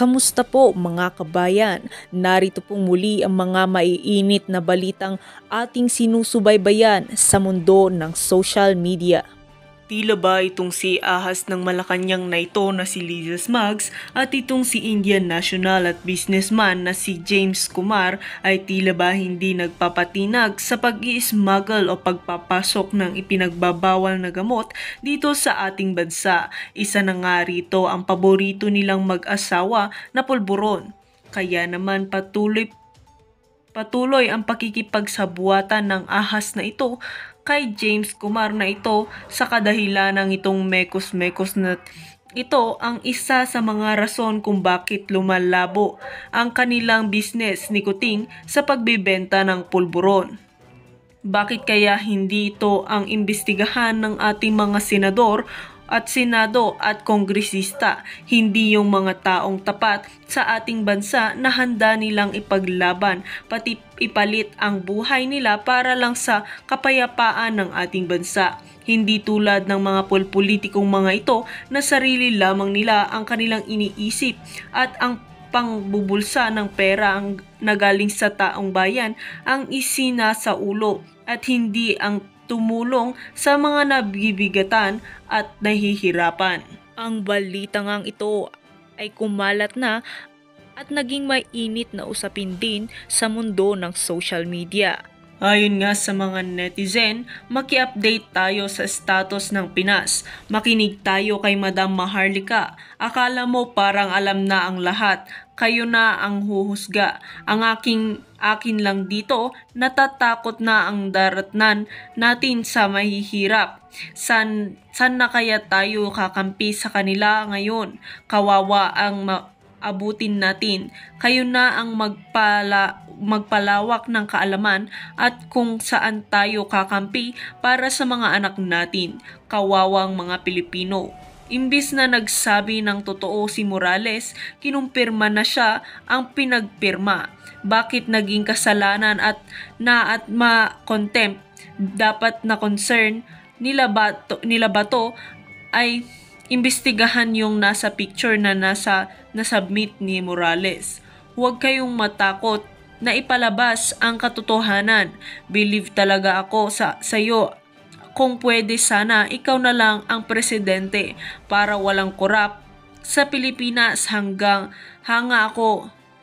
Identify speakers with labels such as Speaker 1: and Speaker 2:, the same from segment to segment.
Speaker 1: Kamusta po mga kabayan? Narito pong muli ang mga maiinit na balitang ating sinusubaybayan sa mundo ng social media. Tila ba itong si Ahas ng Malacanang na ito na si Liza Smugs at itong si Indian national at businessman na si James Kumar ay tila ba hindi nagpapatinag sa pag-i-smuggle o pagpapasok ng ipinagbabawal na gamot dito sa ating bansa. Isa na nga rito ang paborito nilang mag-asawa na pulburon. Kaya naman patuloy Patuloy ang pakikipagsabuatan ng ahas na ito kay James Kumar na ito sa kadahilan ng itong mekos-mekos na ito ang isa sa mga rason kung bakit lumalabo ang kanilang business ni Kuting sa pagbibenta ng pulburon. Bakit kaya hindi ito ang imbestigahan ng ating mga senador at Senado at Kongresista, hindi yung mga taong tapat sa ating bansa na handa nilang ipaglaban pati ipalit ang buhay nila para lang sa kapayapaan ng ating bansa. Hindi tulad ng mga polpolitikong mga ito na sarili lamang nila ang kanilang iniisip at ang pangbubulsa ng pera ang nagaling sa taong bayan ang isinasaulo at hindi ang tumulong sa mga nabibigatan at nahihirapan. Ang balita ngang ito ay kumalat na at naging mainit na usapin din sa mundo ng social media. Ayon nga sa mga netizen, maki-update tayo sa status ng Pinas. Makinig tayo kay Madam Maharlika. Akala mo parang alam na ang lahat. Kayo na ang huhusga. Ang aking Akin lang dito, natatakot na ang daratnan natin sa mahihirap. San, san na kaya tayo kakampi sa kanila ngayon? Kawawa ang abutin natin. Kayo na ang magpala, magpalawak ng kaalaman at kung saan tayo kakampi para sa mga anak natin, kawawang mga Pilipino. Imbis na nagsabi ng totoo si Morales, kinumpirma na siya ang pinagpirma bakit naging kasalanan at na at ma-contempt dapat na concern nila bato, nila bato ay imbestigahan yung nasa picture na nasa na submit ni Morales. Huwag kayong matakot na ipalabas ang katotohanan. Believe talaga ako sa sayo kung pwede sana ikaw na lang ang presidente para walang korap sa Pilipinas hanggang hanga ako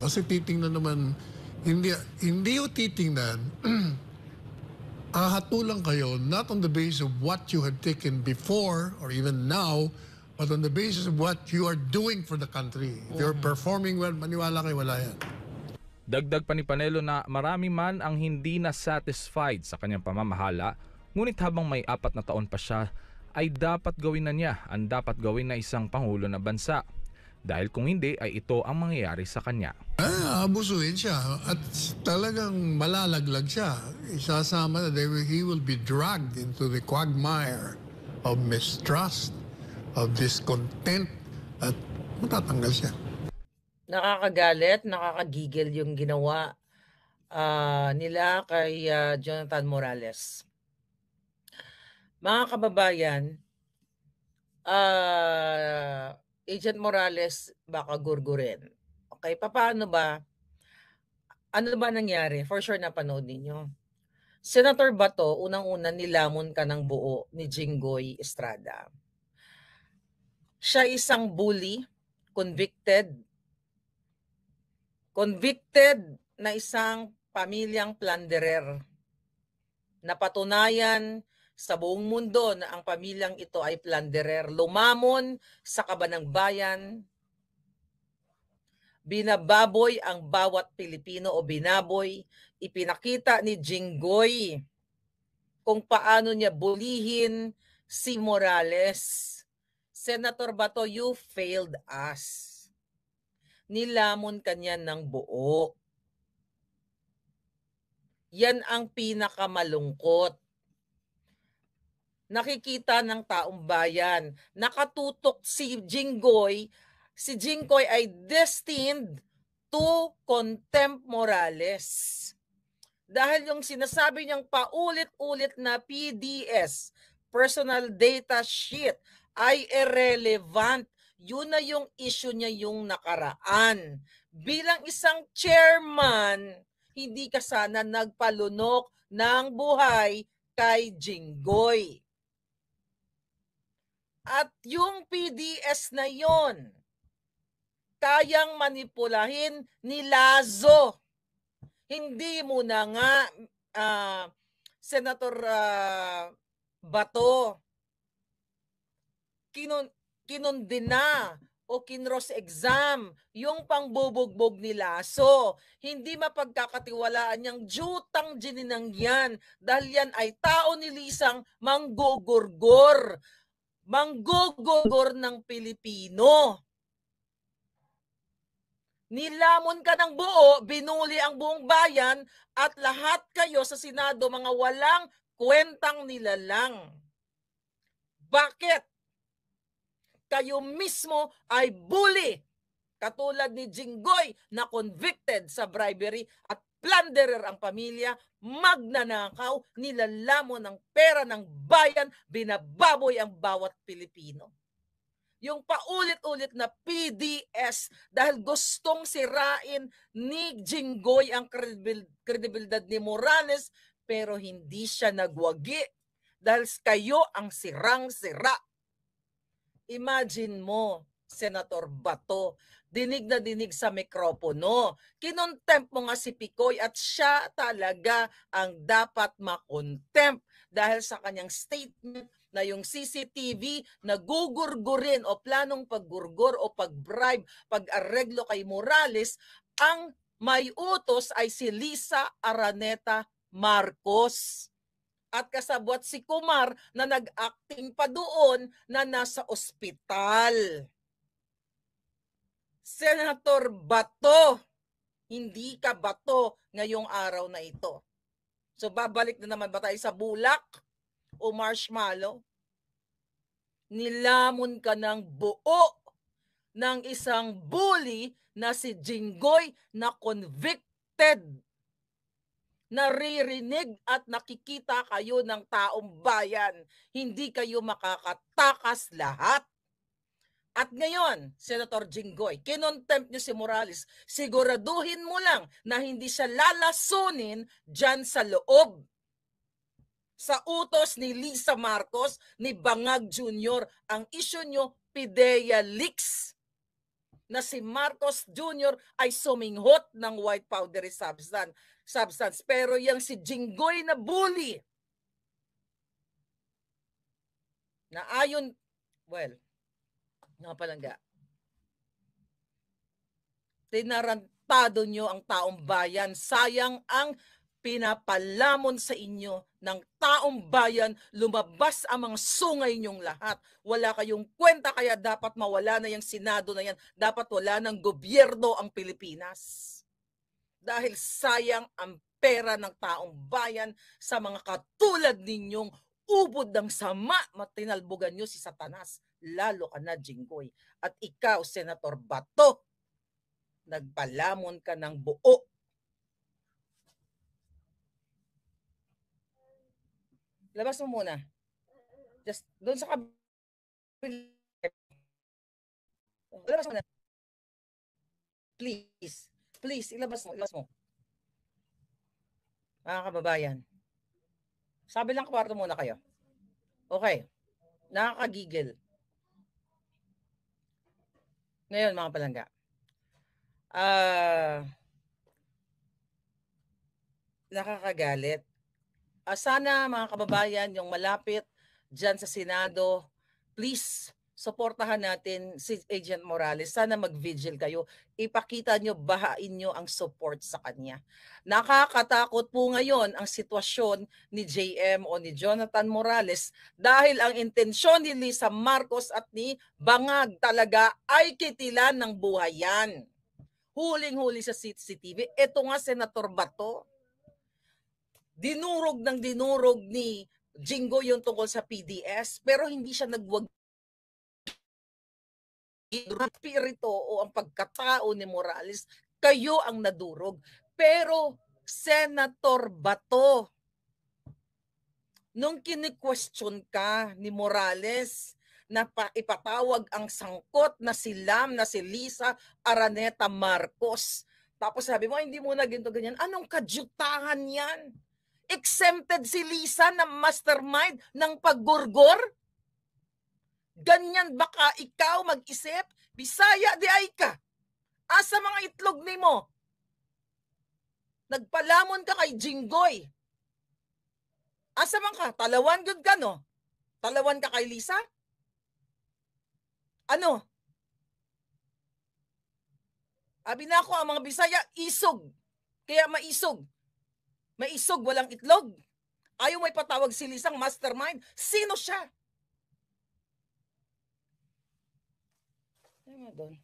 Speaker 2: Kasi titingnan naman, hindi, hindi o titingnan, ahatulang kayo not on the basis of what you have taken before or even now, but on the basis of what you are doing for the country. If you're mm-hmm. performing well, maniwala kayo, wala yan.
Speaker 1: Dagdag pa ni Panelo na marami man ang hindi na satisfied sa kanyang pamamahala, ngunit habang may apat na taon pa siya, ay dapat gawin na niya ang dapat gawin na isang pangulo na bansa. Dahil kung hindi ay ito ang mangyayari sa kanya. Ah, abusuin siya. At talagang malalaglag
Speaker 2: siya. Isasama na they he will be dragged into the quagmire of mistrust, of discontent, at matatanggal siya. Nakakagalit, nakakagigil yung ginawa uh, nila kay uh, Jonathan Morales. Mga kababayan, uh, Agent Morales baka gurgurin Okay, paano ba? Ano ba nangyari? For sure napanood ninyo. Senator Bato, unang-una nilamon ka ng buo ni Jinggoy Estrada. Siya isang bully, convicted, convicted na isang pamilyang plunderer. Napatunayan sa buong mundo na ang pamilyang ito ay plunderer. Lumamon sa kabanang bayan, Binababoy ang bawat Pilipino o binaboy. Ipinakita ni Jinggoy kung paano niya bulihin si Morales. Senator Bato, you failed us. Nilamon kanya ng
Speaker 1: buo.
Speaker 2: Yan ang pinakamalungkot. Nakikita ng taong bayan, nakatutok si Jinggoy si Jingkoy ay destined to contempt Morales. Dahil yung sinasabi niyang paulit-ulit na PDS, personal data sheet, ay irrelevant. Yun na yung issue niya yung nakaraan. Bilang isang chairman, hindi ka sana nagpalunok ng buhay kay Jinggoy. At yung PDS na yon, kayang manipulahin ni Lazo. Hindi mo na nga uh, Senator uh, Bato kinun na o kinros exam yung pangbubugbog ni Lazo. Hindi mapagkakatiwalaan yung jutang jininang yan dahil yan ay tao ni Lisang manggugurgor. Manggugurgor ng Pilipino. Nilamon ka ng buo, binuli ang buong bayan at lahat kayo sa Senado mga walang kwentang nilalang. Bakit? Kayo mismo ay bully katulad ni Jinggoy na convicted sa bribery at plunderer ang pamilya, magnanakaw, nilalamon ng pera ng bayan, binababoy ang bawat Pilipino yung paulit-ulit na PDS dahil gustong sirain ni Jinggoy ang kredibil- kredibilidad ni Morales pero hindi siya nagwagi dahil kayo ang sirang-sira. Imagine mo, Senator Bato, dinig na dinig sa mikropono. Kinontemp mo nga si Picoy at siya talaga ang dapat makontemp dahil sa kanyang statement na yung CCTV na gugurgurin o planong paggurgur o pagbribe, pag-areglo kay Morales, ang may utos ay si Lisa Araneta Marcos at kasabwat si Kumar na nag-acting pa doon na nasa ospital. Senator Bato, hindi ka bato ngayong araw na ito. So babalik na naman ba tayo sa bulak? o marshmallow, nilamon ka ng buo ng isang bully na si Jinggoy na convicted. Naririnig at nakikita kayo ng taong bayan. Hindi kayo makakatakas lahat. At ngayon, Senator Jinggoy, kinontempt niyo si Morales. Siguraduhin mo lang na hindi siya lalasunin dyan sa loob sa utos ni Lisa Marcos, ni Bangag Jr., ang isyo nyo, Pidea Leaks na si Marcos Jr. ay suminghot ng white powdery substance. substance. Pero yung si Jinggoy na bully, na ayon, well, nakapalangga, tinarantado nyo ang taong bayan. Sayang ang pinapalamon sa inyo ng taong bayan, lumabas ang mga sungay niyong lahat. Wala kayong kwenta kaya dapat mawala na yung Senado na yan. Dapat wala ng gobyerno ang Pilipinas. Dahil sayang ang pera ng taong bayan sa mga katulad ninyong ubod ng sama matinalbugan nyo si Satanas. Lalo ka na, Jinggoy. At ikaw, Senator Bato, nagpalamon ka ng buo Labas mo muna. Just doon sa kabila. Labas mo na. Please. Please, ilabas mo. Ilabas mo. Mga kababayan. Sabi lang kwarto muna kayo. Okay. Nakakagigil. Ngayon mga palangga. Ah... Uh, nakakagalit uh, sana mga kababayan, yung malapit dyan sa Senado, please suportahan natin si Agent Morales. Sana mag-vigil kayo. Ipakita nyo, bahain nyo ang support sa kanya. Nakakatakot po ngayon ang sitwasyon ni JM o ni Jonathan Morales dahil ang intensyon ni Lisa Marcos at ni Bangag talaga ay kitilan ng buhay yan. Huling-huli sa CCTV. Ito nga, Senator Bato dinurog ng dinurog ni Jingo yung tungkol sa PDS pero hindi siya nagwag spirito o ang pagkatao ni Morales, kayo ang nadurog. Pero Senator Bato, nung kini-question ka ni Morales na pa- ipatawag ang sangkot na si Lam, na si Lisa Araneta Marcos, tapos sabi mo, hindi mo na ginto ganyan. Anong kadyutahan yan? exempted si Lisa na mastermind ng paggurgor? Ganyan baka ikaw mag-isip? Bisaya di ay ka. Asa mga itlog ni mo? Nagpalamon ka kay Jinggoy. Asa man ka? Talawan good ka no? Talawan ka kay Lisa? Ano? Abi na ako ang mga Bisaya, isog. Kaya maisog. May isog, walang itlog. Ayaw may patawag si Lisang mastermind. Sino siya? Tama ano doon.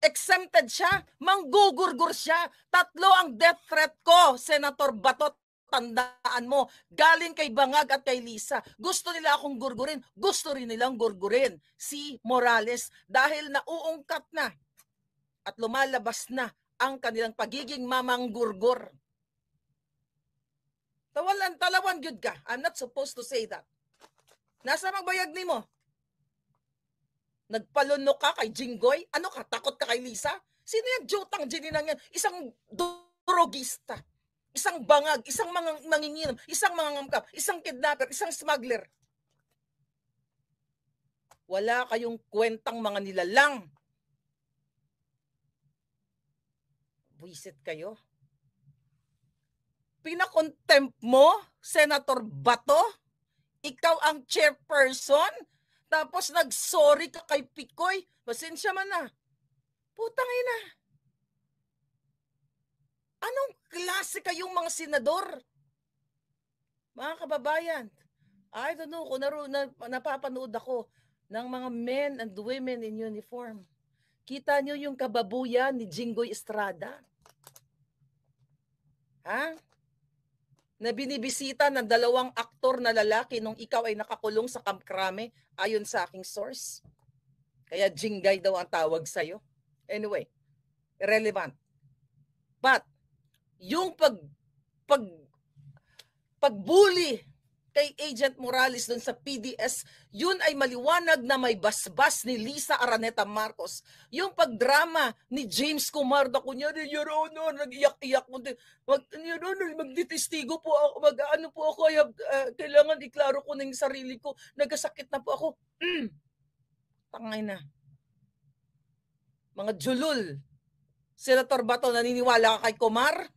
Speaker 2: Exempted siya. Manggugurgur siya. Tatlo ang death threat ko, Senator Batot. Tandaan mo, galing kay Bangag at kay Lisa. Gusto nila akong gurgurin. Gusto rin nilang gurgurin si Morales dahil nauungkat na at lumalabas na ang kanilang pagiging mamanggurgur. Tawalan, talawan gyud ka. I'm not supposed to say that. Nasa magbayag ni mo? Nagpalunok ka kay Jingoy? Ano ka? Takot ka kay Lisa? Sino yan? Jotang Jininang yan. Isang drogista. Isang bangag. Isang mga manginginom. Isang mangangamkap. Isang kidnapper. Isang smuggler. Wala kayong kwentang mga nilalang. Buisit kayo pinakontempt mo, Senator Bato? Ikaw ang chairperson? Tapos nagsorry ka kay Picoy? Pasensya man na. Ah. Putang ina. Anong klase kayong mga senador? Mga kababayan, I don't know kung naro, na, napapanood ako ng mga men and women in uniform. Kita niyo yung kababuyan ni Jingoy Estrada. Ha? na binibisita ng dalawang aktor na lalaki nung ikaw ay nakakulong sa Camp Crame ayon sa aking source. Kaya jinggay daw ang tawag sa sa'yo. Anyway, irrelevant. But, yung pag, pag, pagbuli kay Agent Morales doon sa PDS, yun ay maliwanag na may basbas ni Lisa Araneta Marcos. Yung pagdrama ni James Comarda, kunyari, Your Honor, nag-iyak-iyak mo din. Mag, Your Honor, magditestigo po ako, mag, ano po ako, I have, uh, kailangan iklaro ko na yung sarili ko, nagasakit na po ako. Mm. Tangay na. Mga julul. Senator Bato, naniniwala ka kay Comar?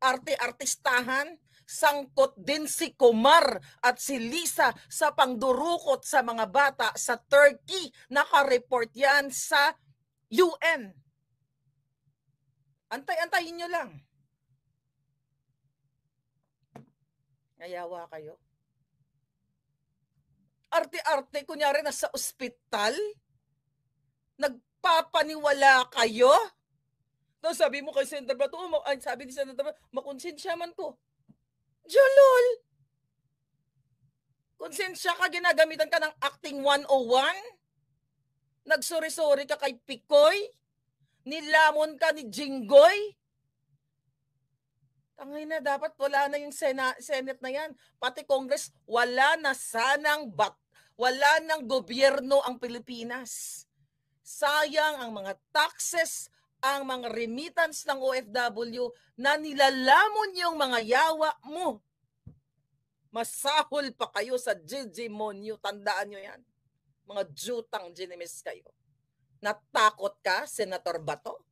Speaker 2: Arte-artistahan? sangkot din si Kumar at si Lisa sa pangdurukot sa mga bata sa Turkey. Naka-report yan sa UN. Antay-antayin nyo lang. Kayawa kayo. Arte-arte, kunyari nasa ospital, nagpapaniwala kayo? Tapos sabi mo kay Senator Bato, oh, sabi ni Senator Bato, man ko. Jolol! Konsensya ka, ginagamitan ka ng acting 101? Nagsori-sori ka kay Picoy? Nilamon ka ni Jinggoy? Tangay na, dapat wala na yung sena, Senate na yan. Pati Congress, wala na sanang bat, wala ng gobyerno ang Pilipinas. Sayang ang mga taxes, ang mga remittance ng OFW na nilalamon yung mga yawa mo. Masahol pa kayo sa GG Monyo. Tandaan nyo yan. Mga jutang ginimis kayo. Natakot ka, Senator Bato?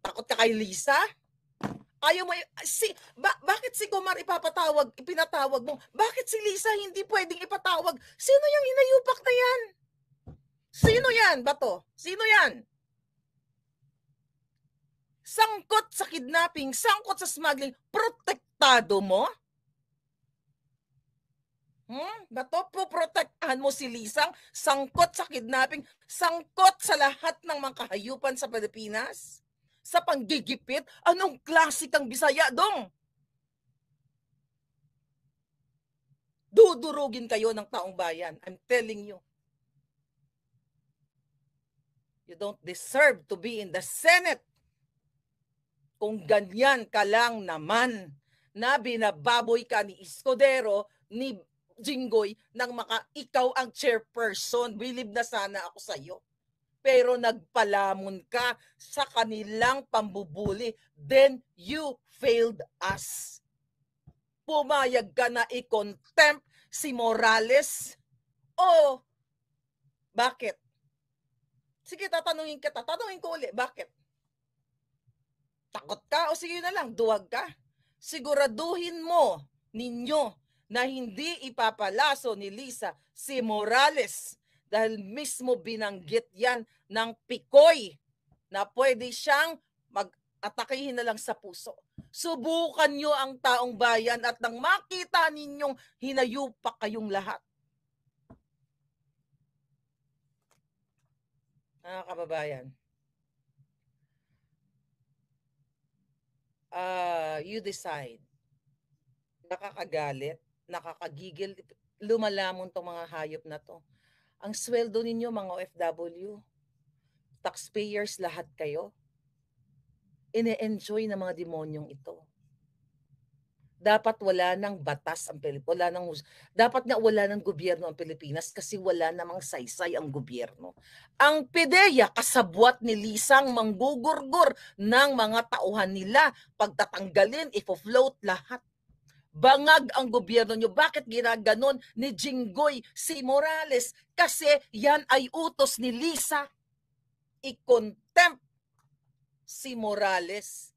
Speaker 2: Takot ka kay Lisa? Ayaw mo, si, ba, bakit si Kumar ipapatawag, ipinatawag mo? Bakit si Lisa hindi pwedeng ipatawag? Sino yung hinayupak na yan? Sino yan, Bato? Sino yan? sangkot sa kidnapping, sangkot sa smuggling, protektado mo? Hmm? Bato, puprotektahan mo si Lisang, sangkot sa kidnapping, sangkot sa lahat ng mga kahayupan sa Pilipinas? Sa panggigipit, anong klasikang bisaya dong? Dudurugin kayo ng taong bayan. I'm telling you. You don't deserve to be in the Senate kung ganyan ka lang naman na binababoy ka ni Escudero, ni Jingoy, nang maka ikaw ang chairperson. Believe na sana ako sa iyo. Pero nagpalamon ka sa kanilang pambubuli. Then you failed us. Pumayag ka na i-contempt si Morales. O, bakit? Sige, tatanungin kita. Tatanungin ko ulit, bakit? Takot ka o sige na lang, duwag ka. Siguraduhin mo ninyo na hindi ipapalaso ni Lisa si Morales dahil mismo binanggit yan ng Pikoy na pwede siyang mag-atakihin na lang sa puso. Subukan nyo ang taong bayan at nang makita ninyong hinayupak kayong lahat. Mga kababayan, uh, you decide. Nakakagalit, nakakagigil, lumalamon tong mga hayop na to. Ang sweldo ninyo mga OFW, taxpayers lahat kayo, ine-enjoy ng mga demonyong ito dapat wala ng batas ang Pilipinas, wala ng dapat nga wala ng gobyerno ang Pilipinas kasi wala namang saysay ang gobyerno. Ang PDEA kasabwat ni Lisang manggugurgur ng mga tauhan nila, pagtatanggalin, ifo-float lahat. Bangag ang gobyerno nyo. Bakit ginaganon ni Jinggoy si Morales? Kasi yan ay utos ni Lisa. I-contempt si Morales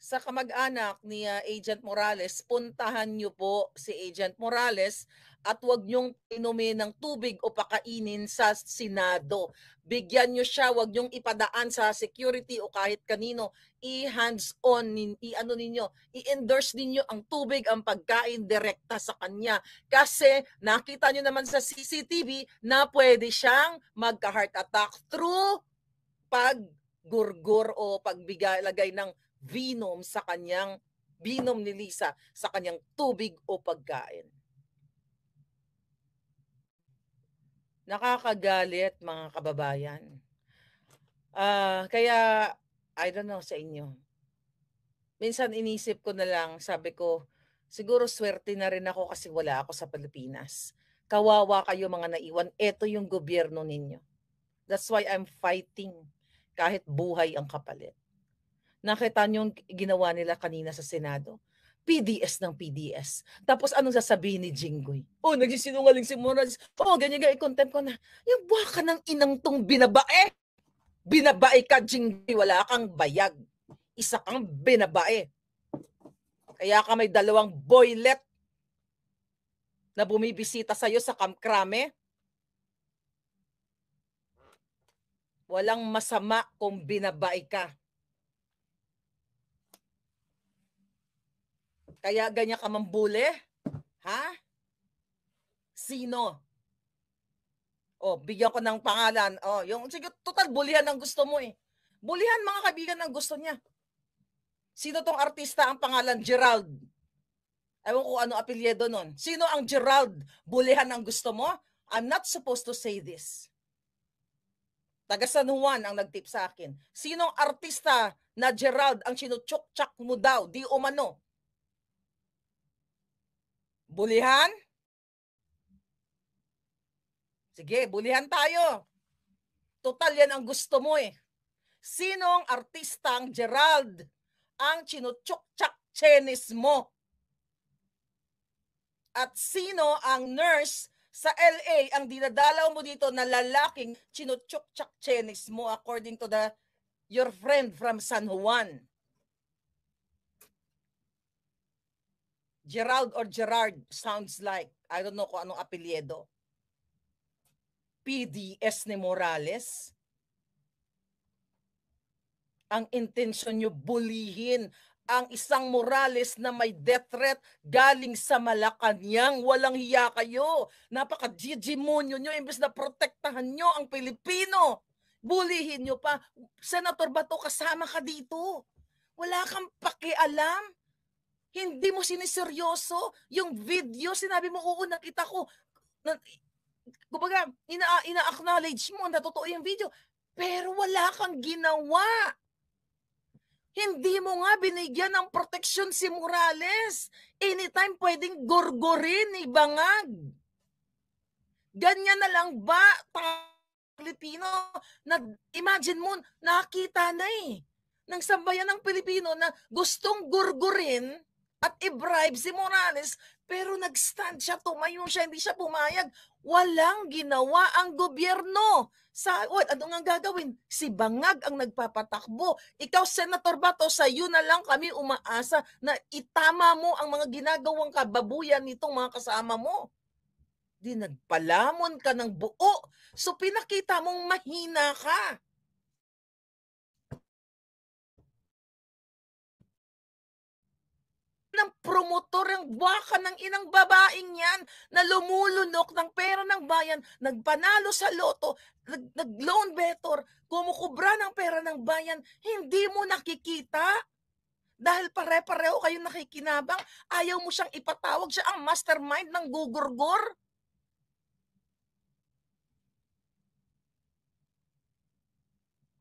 Speaker 2: sa kamag-anak ni ah, Agent Morales, puntahan niyo po si Agent Morales at huwag niyong inumin ng tubig o pakainin sa Senado. Bigyan niyo siya, huwag niyong ipadaan sa security o kahit kanino. I-hands-on, i-ano ninyo, i-endorse ninyo ang tubig, ang pagkain direkta sa kanya. Kasi nakita niyo naman sa CCTV na pwede siyang magka-heart attack through pag o pagbigay lagay ng binom sa kanyang binom ni Lisa sa kanyang tubig o pagkain. Nakakagalit mga kababayan. Uh, kaya, I don't know sa inyo. Minsan inisip ko na lang, sabi ko, siguro swerte na rin ako kasi wala ako sa Pilipinas. Kawawa kayo mga naiwan. Ito yung gobyerno ninyo. That's why I'm fighting kahit buhay ang kapalit. Nakita niyo yung ginawa nila kanina sa Senado. PDS ng PDS. Tapos anong sasabihin ni Jinggoy? Oh, nagsisinungaling si Morales. Oh, ganyan ganyan. I-contempt ko na. Yung baka ka ng inang tong binabae. Binabae ka, Jinggoy. Wala kang bayag. Isa kang binabae. Kaya ka may dalawang boylet na bumibisita sa'yo sa kamkrame. Walang masama kung binabae ka. Kaya ganyan ka mambuli? Ha? Sino? Oh, bigyan ko ng pangalan. Oh, yung sige, total bulihan ang gusto mo eh. Bulihan mga kaibigan ang gusto niya. Sino tong artista ang pangalan Gerald? Ewan ko ano apelyido nun. Sino ang Gerald? Bulihan ang gusto mo? I'm not supposed to say this. Taga San Juan ang nagtip sa akin. Sinong artista na Gerald ang sinutsok chak mo daw? Di umano. Bulihan? Sige, bulihan tayo. Total yan ang gusto mo eh. Sinong artistang Gerald ang chinutsuktsak chenis mo? At sino ang nurse sa LA ang dinadalaw mo dito na lalaking chinutsuktsak chenis mo according to the your friend from San Juan? Gerald or Gerard sounds like, I don't know kung anong apelyedo. PDS ni Morales. Ang intensyon nyo bulihin ang isang Morales na may death threat galing sa Malacanang. Walang hiya kayo. Napaka-gigimonyo nyo. Imbes na protektahan nyo ang Pilipino. Bulihin nyo pa. Senator Bato, kasama ka dito. Wala kang pakialam hindi mo siniseryoso yung video. Sinabi mo, oo, kita ko. Na, kumbaga, ina- ina-acknowledge mo na totoo yung video. Pero wala kang ginawa. Hindi mo nga binigyan ng protection si Morales. Anytime pwedeng gorgorin, ibangag. Ganyan na lang ba, Pilipino, na imagine mo, nakita na eh, ng sambayan ng Pilipino na gustong gurgurin at i-bribe si Morales pero nagstand siya, tumayo siya, hindi siya pumayag. Walang ginawa ang gobyerno. Sa, what, ano nga gagawin? Si Bangag ang nagpapatakbo. Ikaw, Senator Bato, sa iyo na lang kami umaasa na itama mo ang mga ginagawang kababuyan nitong mga kasama mo. Di nagpalamon ka ng buo. So pinakita mong mahina ka. ng promotor ang baka ng inang babaeng yan na lumulunok ng pera ng bayan, nagpanalo sa loto, nag- nag-loan better, kumukubra ng pera ng bayan, hindi mo nakikita? Dahil pare-pareho kayo nakikinabang, ayaw mo siyang ipatawag siya ang mastermind ng gugurgor?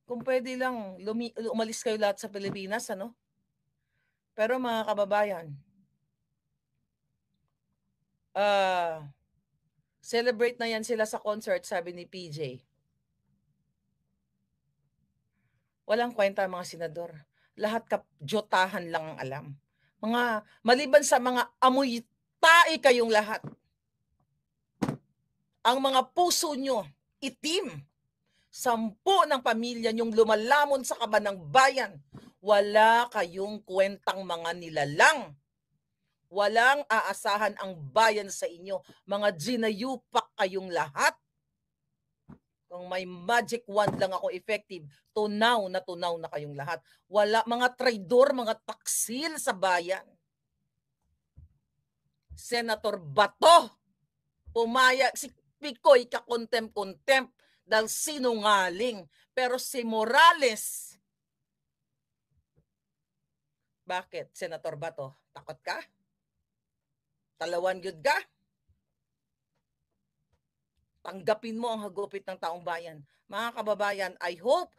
Speaker 2: Kung pwede lang, lumi- umalis kayo lahat sa Pilipinas, ano? Pero mga kababayan, uh, celebrate na yan sila sa concert, sabi ni PJ. Walang kwenta mga senador. Lahat kapjotahan lang ang alam. Mga maliban sa mga amoy tae kayong lahat. Ang mga puso nyo, itim. Sampo ng pamilya nyong lumalamon sa kaban ng bayan wala kayong kwentang mga nilalang. Walang aasahan ang bayan sa inyo. Mga ginayupak kayong lahat. Kung may magic wand lang ako effective, tunaw na tunaw na kayong lahat. Wala mga traidor, mga taksil sa bayan. Senator Bato, pumayag si Picoy ka contempt contempt dahil sinungaling. Pero si Morales, bakit, Senator Bato? Takot ka? Talawan yun ka? Tanggapin mo ang hagupit ng taong bayan. Mga kababayan, I hope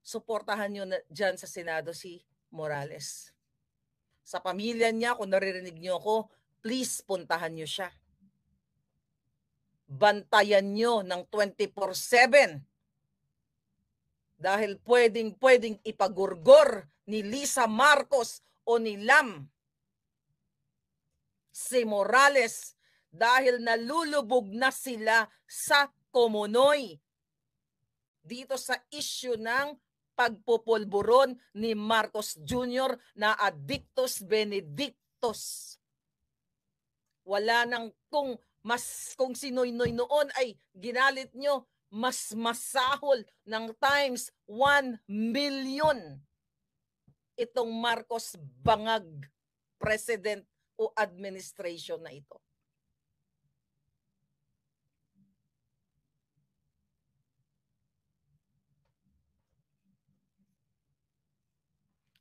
Speaker 2: suportahan nyo na dyan sa Senado si Morales. Sa pamilya niya, kung naririnig niyo ako, please puntahan niyo siya. Bantayan niyo ng 24-7 dahil pwedeng-pwedeng ipagurgor ni Lisa Marcos o ni Lam si Morales dahil nalulubog na sila sa komunoy dito sa issue ng pagpupulburon ni Marcos Jr. na addictus benedictus. Wala nang kung mas kung sinoy-noy noon ay ginalit nyo mas masahol ng times 1 million itong Marcos Bangag president o administration na ito.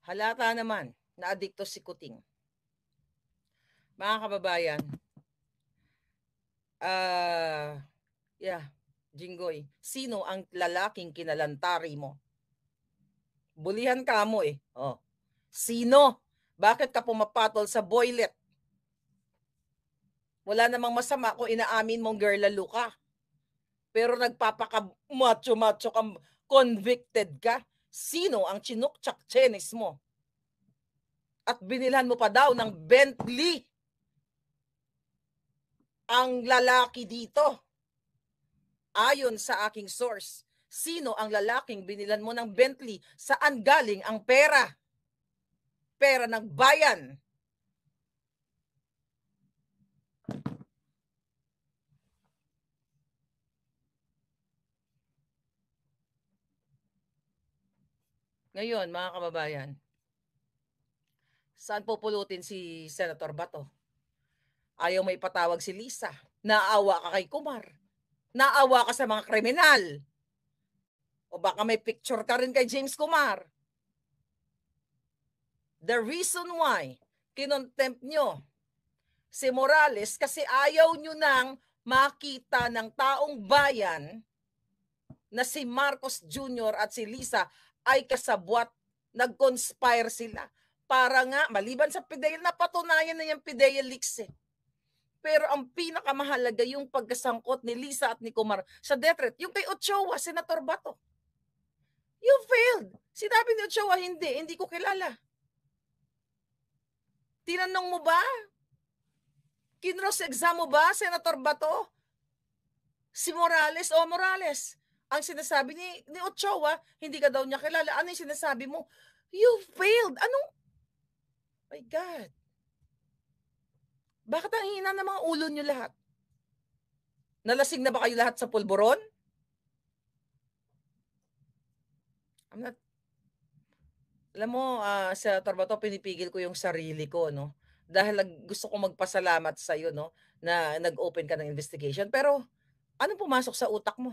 Speaker 2: Halata naman na adikto si Kuting. Mga kababayan, uh, yeah, Jinggoy, sino ang lalaking kinalantari mo? Bulihan ka mo eh. Oh. Sino? Bakit ka pumapatol sa boylet? Wala namang masama kung inaamin mong girl lalo ka. Pero nagpapaka macho macho kang convicted ka. Sino ang chinukchak chenis mo? At binilan mo pa daw ng Bentley ang lalaki dito. Ayon sa aking source, sino ang lalaking binilan mo ng Bentley? Saan galing ang pera? pera ng bayan. Ngayon, mga kababayan, saan pupulutin si Senator Bato? Ayaw may patawag si Lisa. Naawa ka kay Kumar. Naawa ka sa mga kriminal. O baka may picture ka rin kay James Kumar. The reason why kinontempt nyo si Morales kasi ayaw nyo nang makita ng taong bayan na si Marcos Jr. at si Lisa ay kasabwat, nag-conspire sila. Para nga, maliban sa Pidel, napatunayan na yung Pidel leaks eh. Pero ang pinakamahalaga yung pagkasangkot ni Lisa at ni Kumar sa death threat. Yung kay Ochoa, Senator Bato. You failed. Sinabi ni Ochoa, hindi, hindi ko kilala. Tinanong mo ba? Kinros exam mo ba, Senator Bato? Si Morales o oh Morales? Ang sinasabi ni, ni Ochoa, hindi ka daw niya kilala. Ano yung sinasabi mo? You failed. Anong? My God. Bakit ang hina ng mga ulo niyo lahat? Nalasing na ba kayo lahat sa pulboron? I'm not alam mo, ah, sa trabaho pinipigil ko yung sarili ko, no? Dahil nag, gusto ko magpasalamat sa iyo, no? Na nag-open ka ng investigation. Pero, anong pumasok sa utak mo?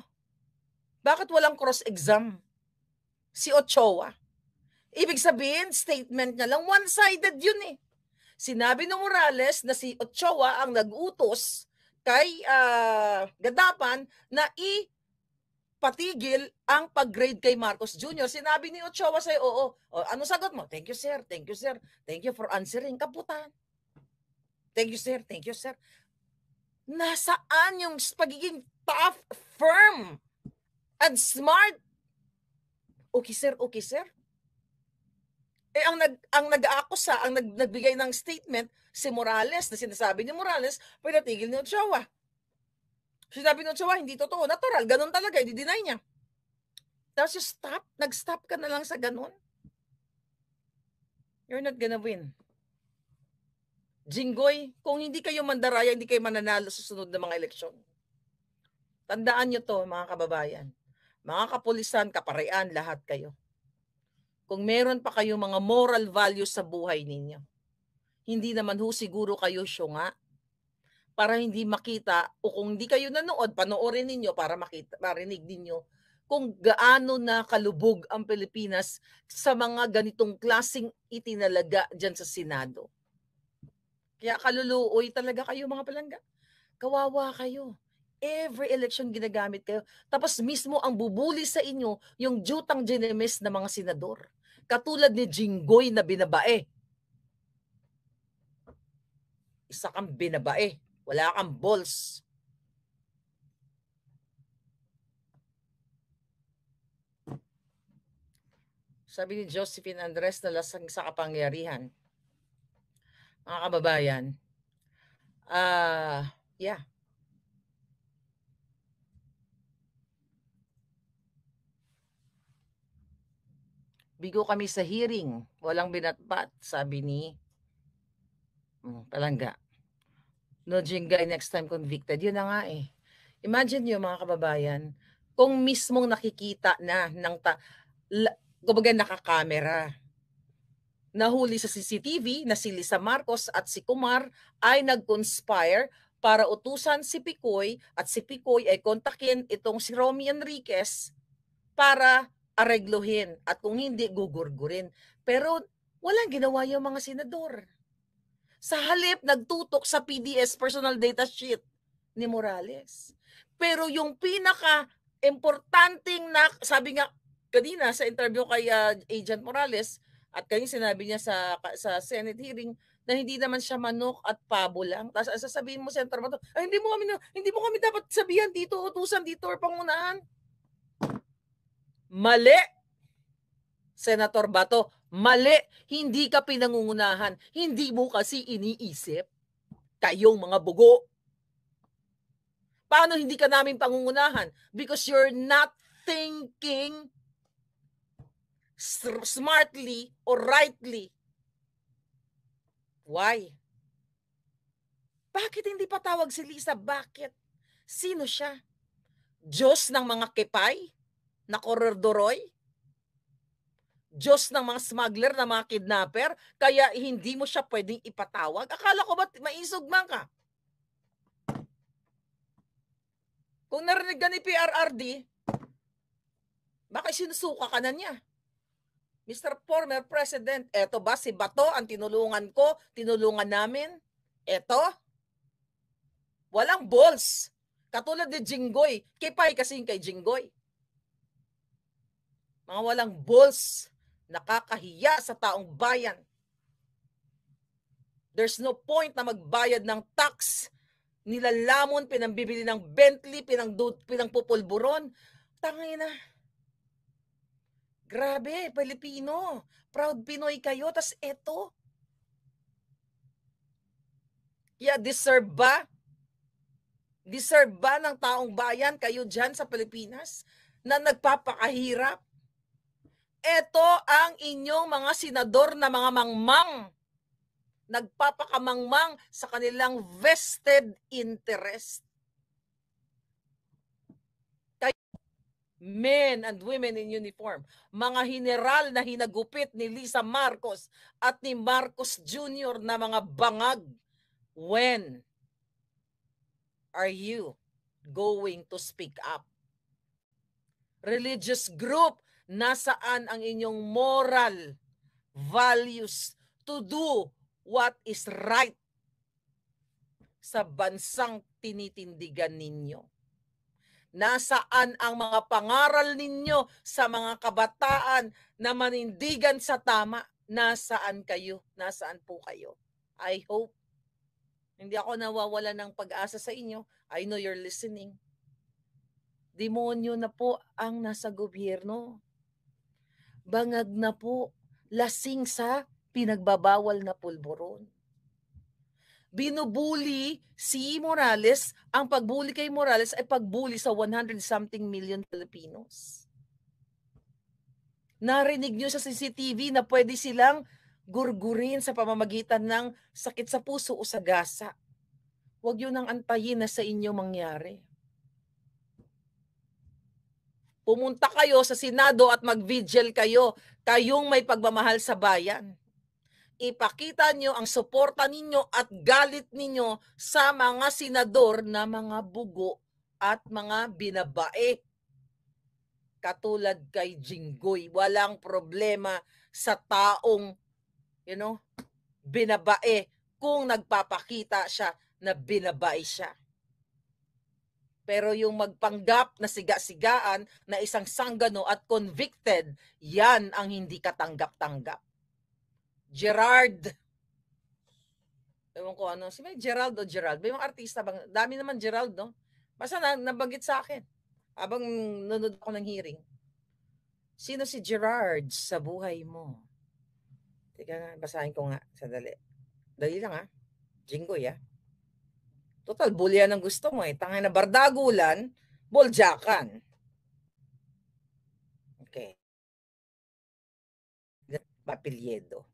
Speaker 2: Bakit walang cross-exam? Si Ochoa. Ibig sabihin, statement niya lang, one-sided yun eh. Sinabi ng Morales na si Ochoa ang nag-utos kay ah, Gadapan na i patigil ang pag-grade kay Marcos Jr. Sinabi ni Ochoa sa'yo, oo. O, ano sagot mo? Thank you, sir. Thank you, sir. Thank you for answering. Kaputan. Thank you, sir. Thank you, sir. Nasaan yung pagiging tough, firm, and smart? Okay, sir. Okay, sir. Eh ang nag ang nag-aakusa, ang nag, nagbigay ng statement si Morales na sinasabi ni Morales, pinatigil ni Ochoa. Sinabi ng tsawa, hindi totoo. Natural, ganun talaga, hindi eh, deny niya. Tapos you stop, nag-stop ka na lang sa ganun. You're not gonna win. Jinggoy, kung hindi kayo mandaraya, hindi kayo mananalo sa sunod na mga eleksyon. Tandaan nyo to, mga kababayan. Mga kapulisan, kaparean, lahat kayo. Kung meron pa kayo mga moral values sa buhay ninyo, hindi naman ho siguro kayo syunga, para hindi makita o kung hindi kayo nanood, panoorin ninyo para makita, marinig ninyo kung gaano na kalubog ang Pilipinas sa mga ganitong klasing itinalaga dyan sa Senado. Kaya kaluluoy talaga kayo mga palangga. Kawawa kayo. Every election ginagamit kayo. Tapos mismo ang bubuli sa inyo yung jutang ginemes ng mga senador. Katulad ni Jinggoy na binabae. Isa kang binabae. Wala kang balls. Sabi ni Josephine Andres na lasang sa kapangyarihan. Mga kababayan, ah, uh, yeah. Bigo kami sa hearing, walang binatbat, sabi ni hmm, Palangga no Jingay next time convicted. Yun na nga eh. Imagine niyo mga kababayan, kung mismong nakikita na ng ta- la- kumbaga nakakamera, nahuli sa CCTV na si Lisa Marcos at si Kumar ay nag-conspire para utusan si Picoy at si Picoy ay kontakin itong si Romy Enriquez para aregluhin at kung hindi gugurgurin. Pero walang ginawa yung mga senador. Sa halip, nagtutok sa PDS personal data sheet ni Morales. Pero yung pinaka importanteng na, sabi nga kanina sa interview kay uh, Agent Morales, at kanina sinabi niya sa sa Senate hearing na hindi naman siya manok at pabo lang. Tapos ah, sasabihin mo, Senator Bato, ay, hindi mo kami hindi mo kami dapat sabihan dito, utusan dito or pangunahan. Mali. Senator Bato, Mali. Hindi ka pinangungunahan. Hindi mo kasi iniisip. Kayong mga bugo. Paano hindi ka namin pangungunahan? Because you're not thinking smartly or rightly. Why? Bakit hindi patawag si Lisa? Bakit? Sino siya? Diyos ng mga kepay? Na korordoroy? Diyos ng mga smuggler, ng mga kidnapper, kaya hindi mo siya pwedeng ipatawag? Akala ko ba maisugma ka? Kung narinig ka ni PRRD, baka sinusuka ka na niya. Mr. Former President, eto ba si Bato ang tinulungan ko, tinulungan namin? Eto? Walang balls. Katulad ni Jinggoy. Kipay kasi kay Jinggoy. Mga walang balls Nakakahiya sa taong bayan. There's no point na magbayad ng tax. Nilalamon, pinambibili ng Bentley, pinang, pinangpupulburon. Tangina. Grabe, Pilipino. Proud Pinoy kayo. Tapos eto. Kaya deserve ba? Deserve ba ng taong bayan kayo dyan sa Pilipinas na nagpapakahirap? Ito ang inyong mga senador na mga mangmang. Nagpapakamangmang sa kanilang vested interest. Kaya men and women in uniform, mga general na hinagupit ni Lisa Marcos at ni Marcos Jr. na mga bangag. When are you going to speak up? Religious group Nasaan ang inyong moral values to do what is right sa bansang tinitindigan ninyo? Nasaan ang mga pangaral ninyo sa mga kabataan na manindigan sa tama? Nasaan kayo? Nasaan po kayo? I hope. Hindi ako nawawala ng pag-asa sa inyo. I know you're listening. Demonyo na po ang nasa gobyerno bangag na po, lasing sa pinagbabawal na pulburon. Binubuli si Morales, ang pagbuli kay Morales ay pagbuli sa 100 something million Filipinos. Narinig niyo sa CCTV na pwede silang gurgurin sa pamamagitan ng sakit sa puso o sa gasa. Huwag yun ang antayin na sa inyo mangyari. Pumunta kayo sa Senado at mag-vigil kayo. Kayong may pagmamahal sa bayan. Ipakita nyo ang suporta ninyo at galit ninyo sa mga senador na mga bugo at mga binabae. Katulad kay Jinggoy, walang problema sa taong you know, binabae kung nagpapakita siya na binabae siya. Pero yung magpanggap na siga-sigaan na isang sanggano at convicted, yan ang hindi katanggap-tanggap. Gerard. Ewan ko ano. Si may Gerald o Gerald. May mga artista bang? Dami naman Gerald, no? Basta na, nabanggit sa akin. Abang nunod ako ng hearing. Sino si Gerard sa buhay mo? Teka nga, basahin ko nga. Sadali. Dali lang ha. Ah. Jingoy ha. Ah. Total, bulya ng gusto mo eh. Tangay na bardagulan, boljakan. Okay. Papilyedo.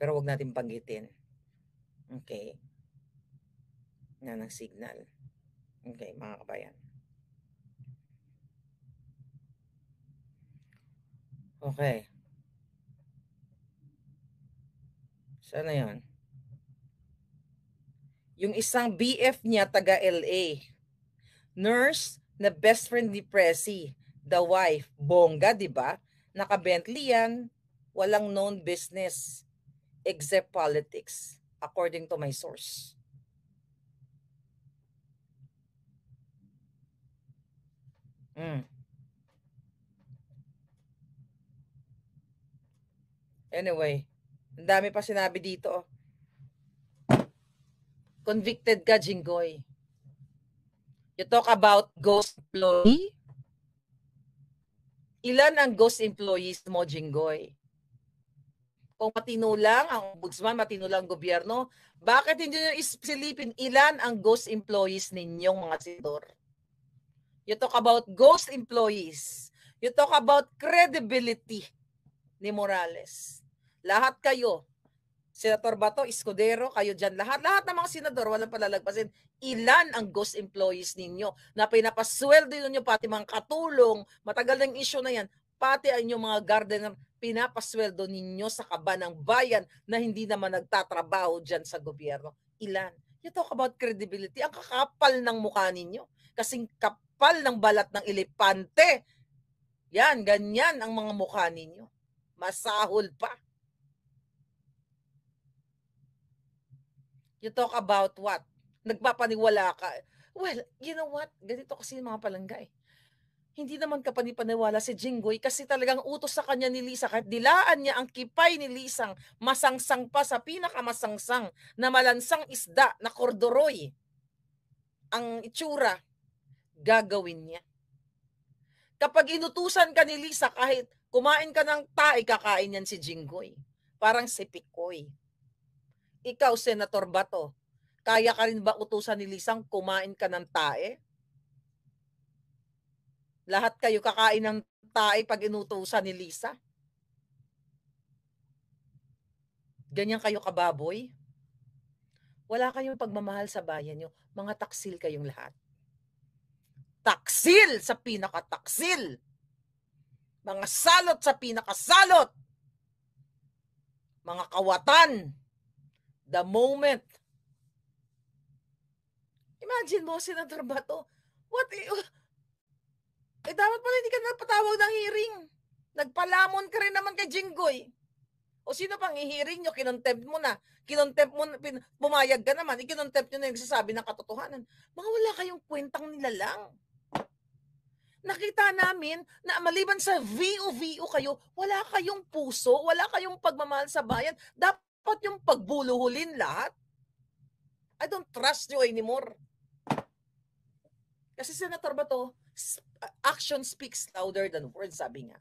Speaker 2: Pero wag natin panggitin. Okay. Na ng signal. Okay, mga kabayan. Okay. Sana yan. Yung isang BF niya taga LA. Nurse na best friend ni Presi, the wife, bongga, 'di ba? Naka-Bentley yan, walang known business except politics according to my source. Mm. Anyway, ang dami pa sinabi dito. Oh convicted ka, Jinggoy. You talk about ghost employee. Ilan ang ghost employees mo, Jinggoy? Kung matino lang ang ombudsman, matino lang ang gobyerno, bakit hindi nyo isilipin ilan ang ghost employees ninyong mga senador? You talk about ghost employees. You talk about credibility ni Morales. Lahat kayo, Senator Bato, Escudero, kayo dyan lahat. Lahat ng mga senador, walang palalagpasin. Ilan ang ghost employees ninyo na pinapasweldo ninyo, pati mga katulong, matagal ng issue na yan, pati ang inyong mga gardener, pinapasweldo ninyo sa kaba ng bayan na hindi naman nagtatrabaho dyan sa gobyerno. Ilan? You talk about credibility. Ang kakapal ng mukha ninyo. Kasing kapal ng balat ng elepante. Yan, ganyan ang mga mukha ninyo. Masahol pa. You talk about what? Nagpapaniwala ka. Well, you know what? Ganito kasi yung mga palanggay. Eh. Hindi naman ka panipaniwala si Jingoy kasi talagang utos sa kanya ni Lisa kahit dilaan niya ang kipay ni Lisang masangsang pa sa pinakamasangsang na malansang isda na corduroy Ang itsura, gagawin niya. Kapag inutusan ka ni Lisa kahit kumain ka ng tae, kakain yan si Jingoy. Parang si Pikoy. Ikaw, Senator Bato, kaya ka rin ba utusan ni Lisang kumain ka ng tae? Lahat kayo kakain ng tae pag inutusan ni Lisa? Ganyan kayo kababoy? Wala kayong pagmamahal sa bayan nyo. Mga taksil kayong lahat. Taksil sa pinakataksil! Mga salot sa pinakasalot! Mga kawatan! the moment. Imagine mo, Senator Bato, what, eh, eh dapat pala hindi ka napatawag ng hearing. Nagpalamon ka rin naman kay Jinggoy. O sino pang hihiring nyo, kinontempt mo na. Kinontempt mo, na, pin, pumayag ka naman, ikinontempt nyo na yung sasabi ng katotohanan. Mga wala kayong kwentang nilalang. Nakita namin na maliban sa VOVO kayo, wala kayong puso, wala kayong pagmamahal sa bayan. Dapat Ba't yung pagbuluhulin lahat? I don't trust you anymore. Kasi Senator Bato, action speaks louder than words, sabi nga.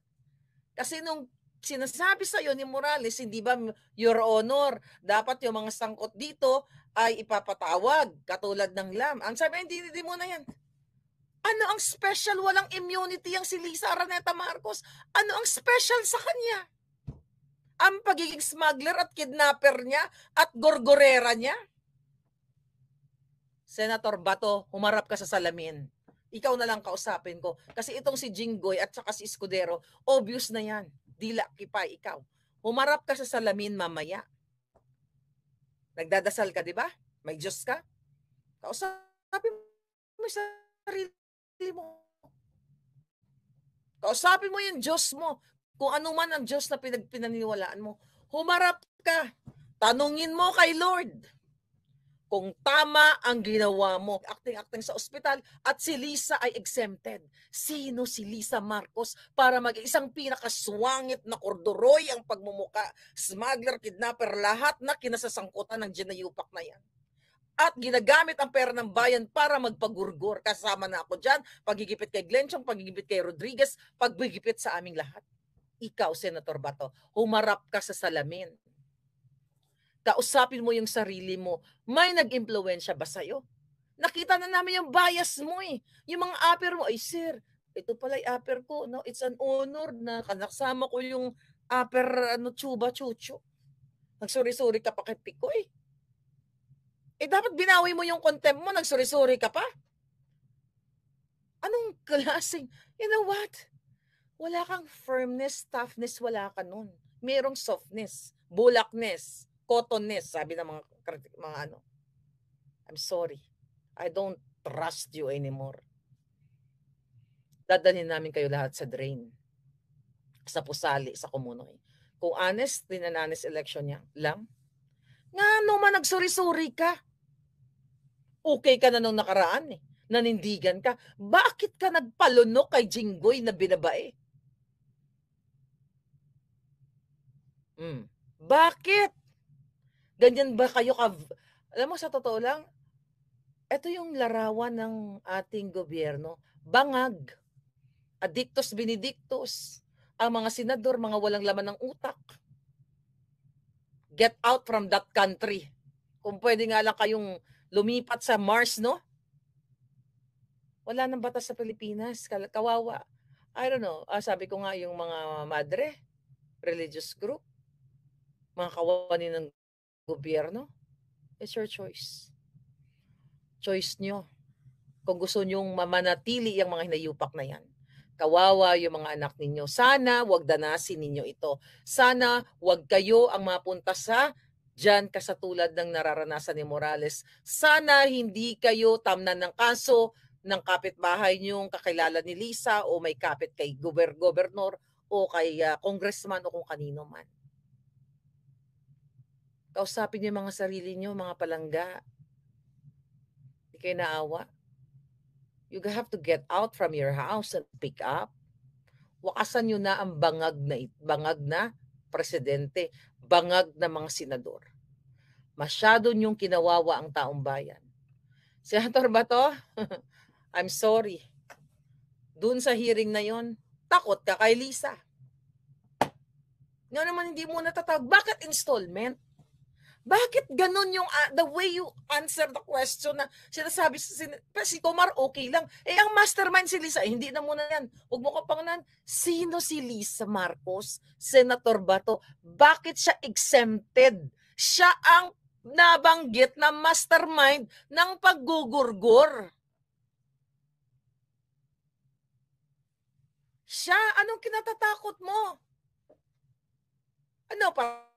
Speaker 2: Kasi nung sinasabi sa iyo ni Morales, hindi ba your honor, dapat yung mga sangkot dito ay ipapatawag katulad ng LAM. Ang sabi, hindi, hindi mo na yan. Ano ang special? Walang immunity ang si Lisa Araneta Marcos. Ano ang special sa kanya? ang pagiging smuggler at kidnapper niya at gorgorera niya? Senator Bato, humarap ka sa salamin. Ikaw na lang kausapin ko. Kasi itong si Jinggoy at saka si Escudero, obvious na yan. Dila, kipay, ikaw. Humarap ka sa salamin mamaya. Nagdadasal ka, di ba? May Diyos ka. Kausapin mo yung sarili mo. Kausapin mo yung Diyos mo. Kung ano man ang Diyos na pinagpinaniwalaan mo, humarap ka. Tanungin mo kay Lord kung tama ang ginawa mo. Acting-acting sa ospital at si Lisa ay exempted. Sino si Lisa Marcos para mag-isang pinakaswangit na korduroy ang pagmumuka, smuggler, kidnapper, lahat na kinasasangkutan ng ginayupak na yan. At ginagamit ang pera ng bayan para magpagurgor. Kasama na ako dyan, pagigipit kay Glenchong, pagigipit kay Rodriguez, pagbigipit sa aming lahat ikaw, Senator Bato, humarap ka sa salamin. Kausapin mo yung sarili mo. May nag-impluensya ba sa'yo? Nakita na namin yung bias mo eh. Yung mga upper mo, ay sir, ito pala yung upper ko. No? It's an honor na kasama ko yung upper ano, chuba chucho. Nagsuri-suri ka pa kay Pikoy. Eh. eh dapat binawi mo yung contempt mo, nagsuri-suri ka pa. Anong klaseng, you know what? wala kang firmness, toughness, wala ka nun. Merong softness, bulakness, cottonness, sabi ng mga, mga ano. I'm sorry. I don't trust you anymore. Dadalhin namin kayo lahat sa drain. Sa pusali, sa kumunoy. Kung honest, dinananis election niya lang. Nga naman nagsuri-suri ka. Okay ka na nung nakaraan eh nanindigan ka, bakit ka nagpalunok kay Jinggoy na binabae? Mm. Bakit? Ganyan ba kayo ka... Alam mo, sa totoo lang, ito yung larawan ng ating gobyerno. Bangag. Adictos benedictus. Ang mga senador, mga walang laman ng utak. Get out from that country. Kung pwede nga lang kayong lumipat sa Mars, no? Wala nang batas sa Pilipinas. Kawawa. I don't know. Ah, sabi ko nga yung mga madre, religious group, mga kawani ng gobyerno, it's your choice. Choice nyo. Kung gusto nyong mamanatili ang mga hinayupak na yan. Kawawa yung mga anak ninyo. Sana wag danasin ninyo ito. Sana wag kayo ang mapunta sa dyan kasatulad ng nararanasan ni Morales. Sana hindi kayo tamnan ng kaso ng kapitbahay niyong kakilala ni Lisa o may kapit kay gober-gobernor o kay uh, congressman o kung kanino man. Kausapin niyo mga sarili niyo, mga palangga. Hindi kayo naawa. You have to get out from your house and pick up. Wakasan niyo na ang bangag na bangag na presidente, bangag na mga senador. Masyado niyong kinawawa ang taong bayan. Senator Bato, I'm sorry. Doon sa hearing na yon, takot ka kay Lisa. Ngayon naman hindi mo natatawag. Bakit installment? Bakit ganun yung uh, the way you answer the question na sinasabi si, si Komar okay lang. Eh ang mastermind si Lisa, eh, hindi na muna yan. Huwag mo ka pangunan. Sino si Lisa Marcos? Senator Bato. Bakit siya exempted? Siya ang nabanggit na mastermind ng paggugurgor. Siya, anong kinatatakot mo? Ano, pa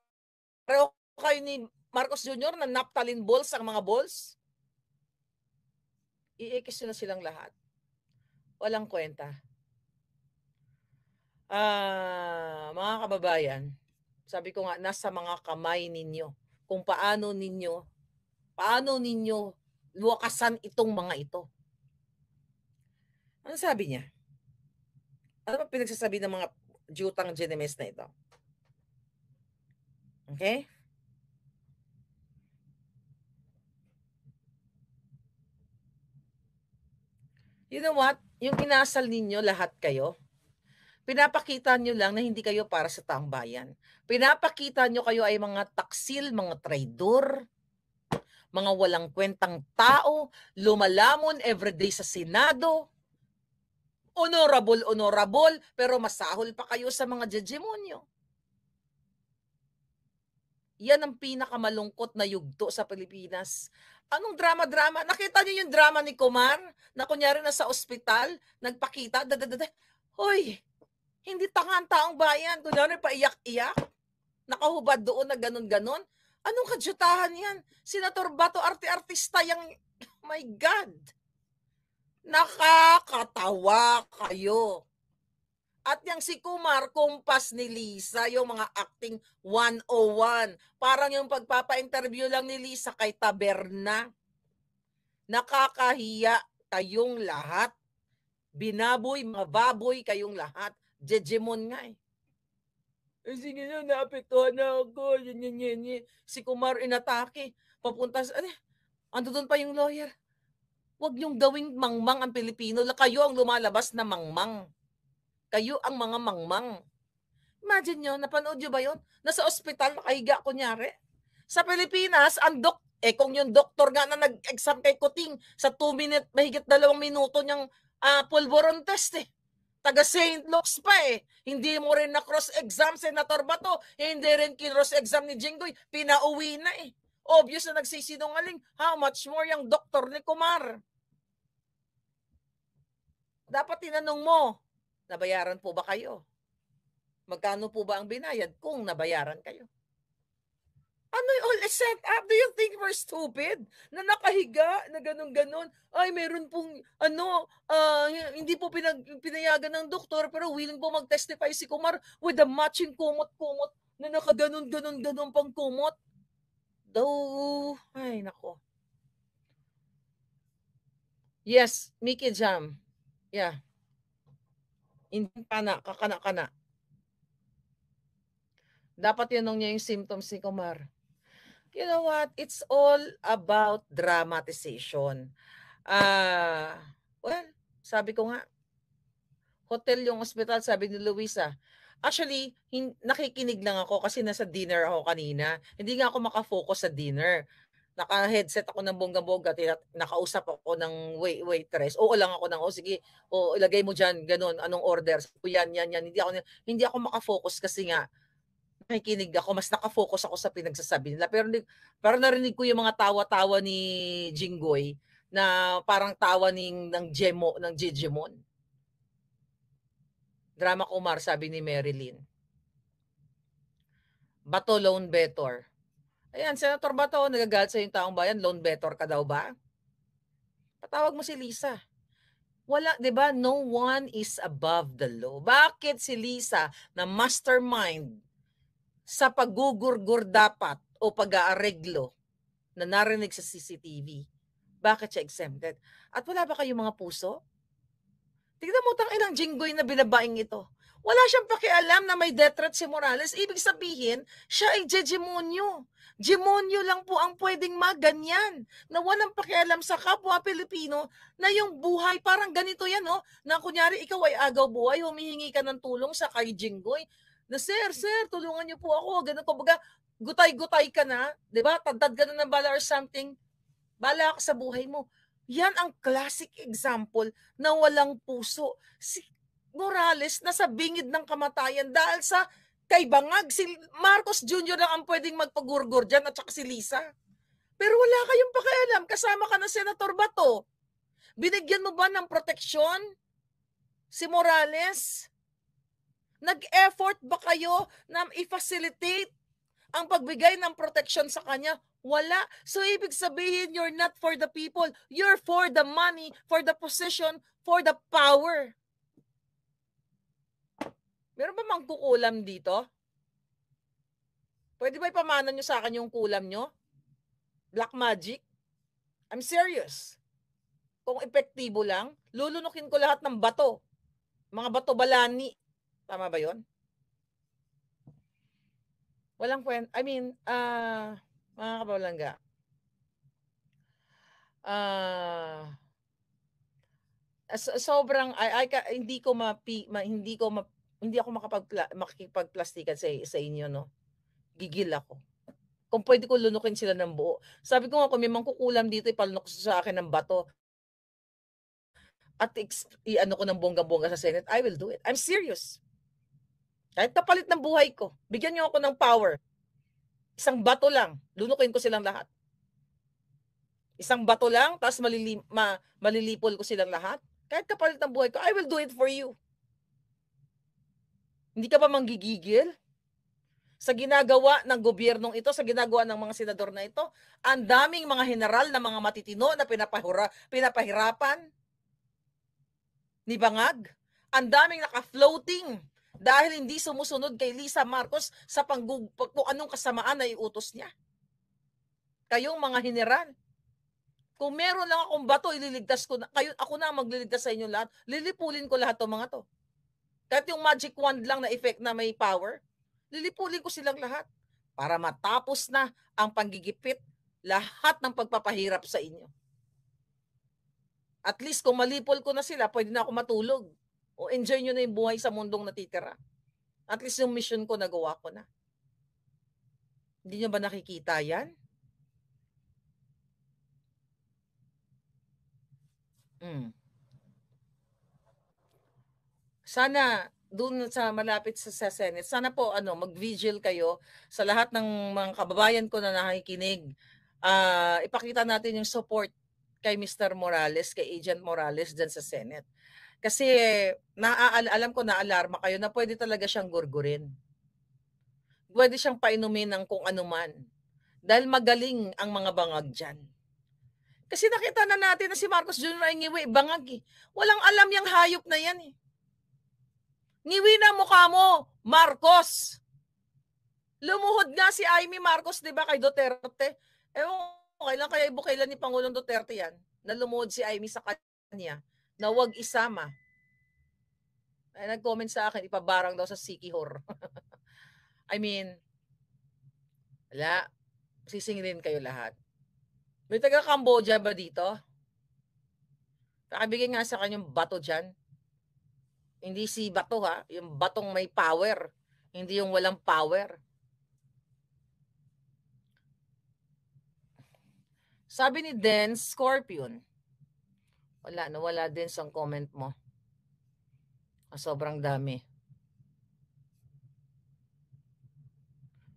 Speaker 2: pareho kayo ni Marcos Jr. na naptalin balls ang mga balls? Iikis na silang lahat. Walang kwenta. Ah, uh, mga kababayan, sabi ko nga nasa mga kamay ninyo kung paano ninyo paano ninyo luwakasan itong mga ito. Ano sabi niya? Ano pa pinagsasabi ng mga jutang genemes na ito? Okay? You know what? Yung inasal ninyo, lahat kayo, pinapakita nyo lang na hindi kayo para sa taong bayan. Pinapakita nyo kayo ay mga taksil, mga traidor, mga walang kwentang tao, lumalamon everyday sa Senado. Honorable, honorable, pero masahol pa kayo sa mga judgemonyo. Yan ang pinakamalungkot na yugto sa Pilipinas. Anong drama-drama? Nakita niyo yung drama ni Kumar? Na kunyari na sa ospital, nagpakita, dadadada. Hoy, hindi tanga taong bayan. Kunyari paiyak iyak Nakahubad doon na ganun-ganun. Anong kadyutahan yan? Senator Bato, arte-artista yang... my God! Nakakatawa kayo. At yung si Kumar, kumpas ni Lisa, yung mga acting 101. Parang yung pagpapa-interview lang ni Lisa kay Taberna. Nakakahiya kayong lahat. Binaboy, mababoy kayong lahat. Jejemon nga eh. Eh, sige na, naapektuhan na ako. Yan, yan, yan, yan. Si Kumar inatake. Papunta sa, ano, ando doon pa yung lawyer. Huwag niyong gawing mangmang ang Pilipino. Kayo ang lumalabas na mangmang. Kayo ang mga mangmang. Imagine nyo, napanood nyo ba yon? Nasa ospital, nakahiga kunyari. Sa Pilipinas, ang dok eh kung yung doktor nga na nag-exam kay Kuting sa 2 minute, mahigit dalawang minuto niyang uh, pulboron test eh. Taga St. Luke's pa eh. Hindi mo rin na cross-exam, Senator Bato. Hindi rin kinross-exam ni Jinggoy. Pinauwi na eh. Obvious na nagsisinungaling. How much more yung doktor ni Kumar? Dapat tinanong mo, Nabayaran po ba kayo? Magkano po ba ang binayad kung nabayaran kayo? Ano yung all set up? Do you think we're stupid? Na nakahiga, na ganun-ganun. Ay, meron pong, ano, uh, hindi po pinag, pinayagan ng doktor, pero willing po mag-testify si Kumar with a matching kumot-kumot na nakaganon-ganon-ganon pang kumot. Though, ay, nako. Yes, Mickey Jam. Yeah. Hindi na, kakana-kana. Dapat yun niya yung symptoms ni Kumar. You know what? It's all about dramatization. Uh, well, sabi ko nga, hotel yung ospital, sabi ni Luisa. Actually, nakikinig lang ako kasi nasa dinner ako kanina. Hindi nga ako makafocus sa dinner naka-headset ako ng bongga-bongga, nakausap ako ng wait waitress. Oo lang ako ng, oh sige, o oh, ilagay mo diyan ganun, anong orders. So, yan, yan, yan. Hindi ako, hindi ako makafocus kasi nga, nakikinig ako, mas nakafocus ako sa pinagsasabi nila. Pero, pero narinig ko yung mga tawa-tawa ni Jingoy na parang tawa ni, ng Jemo, ng Jejemon. Drama Kumar, sabi ni Marilyn. Bato Lone Better Ayan, Senator to? nagagalit sa yung taong bayan, loan better ka daw ba? Patawag mo si Lisa. Wala, 'di ba? No one is above the law. Bakit si Lisa na mastermind sa paggugurgur dapat o pag-aareglo na narinig sa CCTV? Bakit siya exempted? At wala ba kayong mga puso? Tignan mo tang ilang jinggoy na binabaing ito. Wala siyang pakialam na may death threat si Morales. Ibig sabihin, siya ay jejemonyo. Demonyo lang po ang pwedeng maganyan na walang pakialam sa kapwa Pilipino na yung buhay parang ganito yan, no? Na kunyari ikaw ay agaw buhay, humihingi ka ng tulong sa kay Jinggoy na sir, sir, tulungan niyo po ako. Ganun, kumbaga, gutay-gutay ka na, di ba? Tadad ka na ng bala or something. Bala ka sa buhay mo. Yan ang classic example na walang puso. Si Morales nasa bingid ng kamatayan dahil sa kay Bangag. Si Marcos Jr. na ang pwedeng magpagurgur dyan at saka si Lisa. Pero wala kayong pakialam. Kasama ka ng Senator Bato. Binigyan mo ba ng proteksyon si Morales? Nag-effort ba kayo na i-facilitate ang pagbigay ng protection sa kanya? Wala. So ibig sabihin, you're not for the people. You're for the money, for the position, for the power. Meron ba mang kukulam dito? Pwede ba ipamana nyo sa akin yung kulam nyo? Black magic? I'm serious. Kung epektibo lang, lulunukin ko lahat ng bato. Mga bato balani. Tama ba yon? Walang kwen... I mean, uh, mga kabawalangga. Uh, ah, sobrang I, I, hindi ko ma, hindi ko ma, hindi ako makapagpla- makikipagplastikan sa, sa inyo, no? Gigil ako. Kung pwede ko lunukin sila ng buo. Sabi ko nga, kung may mangkukulam dito, ipalunok sa akin ng bato. At i-ano ko ng bongga-bongga sa Senate, I will do it. I'm serious. Kahit kapalit ng buhay ko, bigyan niyo ako ng power. Isang bato lang, lunukin ko silang lahat. Isang bato lang, tapos malili- ma- malilipol ko silang lahat. Kahit kapalit ng buhay ko, I will do it for you. Hindi ka pa manggigigil? Sa ginagawa ng gobyernong ito, sa ginagawa ng mga senador na ito, ang daming mga general na mga matitino na pinapahura, pinapahirapan ni Bangag. Ang daming naka-floating dahil hindi sumusunod kay Lisa Marcos sa panggug, kung anong kasamaan na iutos niya. Kayong mga general, kung meron lang akong bato, ililigtas ko na. Kayo, ako na ang magliligtas sa inyo lahat. Lilipulin ko lahat ng mga to. Kahit yung magic wand lang na effect na may power, lilipulin ko silang lahat para matapos na ang panggigipit lahat ng pagpapahirap sa inyo. At least kung malipol ko na sila, pwede na ako matulog. O enjoy nyo na yung buhay sa mundong natitira. At least yung mission ko, nagawa ko na. Hindi nyo ba nakikita yan? Mm sana doon sa malapit sa, Senate, sana po ano, mag-vigil kayo sa lahat ng mga kababayan ko na nakikinig. Uh, ipakita natin yung support kay Mr. Morales, kay Agent Morales dyan sa Senate. Kasi naaal alam ko na alarma kayo na pwede talaga siyang gurgurin. Pwede siyang painumin ng kung ano man. Dahil magaling ang mga bangag dyan. Kasi nakita na natin na si Marcos Jr. ay ngiwi, bangag eh. Walang alam yung hayop na yan eh. Niwi na mukha mo, Marcos. Lumuhod nga si Amy Marcos, di ba, kay Duterte. Eh, kailan kaya ibukailan ni Pangulong Duterte yan? Na lumuhod si Amy sa kanya na wag isama. Ay, eh, nag-comment sa akin, ipabarang daw sa Sikihor. I mean, wala. Sisingilin kayo lahat. May taga Cambodia ba dito? Pakibigay nga sa kanyang bato dyan. Hindi si bato ha, yung batong may power, hindi yung walang power. Sabi ni Den, Scorpion. Wala, wala din sa comment mo. Ah, sobrang dami.